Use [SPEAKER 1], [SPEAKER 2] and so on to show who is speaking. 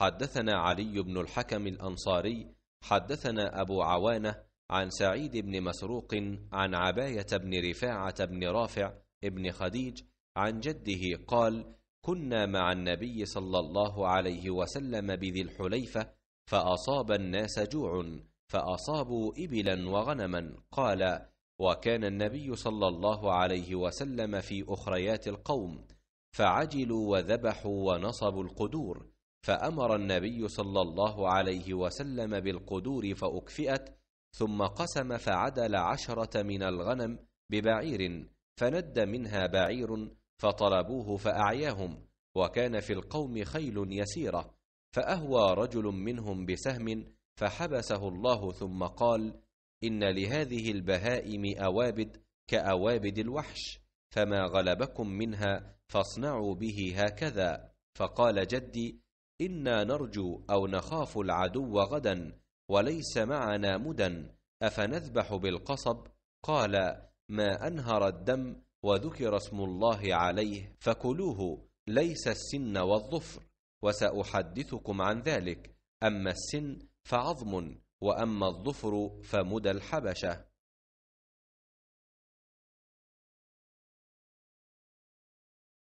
[SPEAKER 1] حدثنا علي بن الحكم
[SPEAKER 2] الانصاري حدثنا ابو عوانه عن سعيد بن مسروق عن عبايه بن رفاعه بن رافع بن خديج عن جده قال كنا مع النبي صلى الله عليه وسلم بذي الحليفه فاصاب الناس جوع فاصابوا ابلا وغنما قال وكان النبي صلى الله عليه وسلم في اخريات القوم فعجلوا وذبحوا ونصبوا القدور فامر النبي صلى الله عليه وسلم بالقدور فاكفئت ثم قسم فعدل عشره من الغنم ببعير فند منها بعير فطلبوه فاعياهم وكان في القوم خيل يسيره فاهوى رجل منهم بسهم فحبسه الله ثم قال ان لهذه البهائم اوابد كاوابد الوحش فما غلبكم منها فاصنعوا به هكذا فقال جدي انا نرجو او نخاف العدو غدا وليس معنا مدى افنذبح بالقصب قال ما انهر الدم وذكر اسم الله عليه فكلوه ليس السن والظفر وساحدثكم عن ذلك اما السن
[SPEAKER 1] فعظم واما الظفر فمدى الحبشه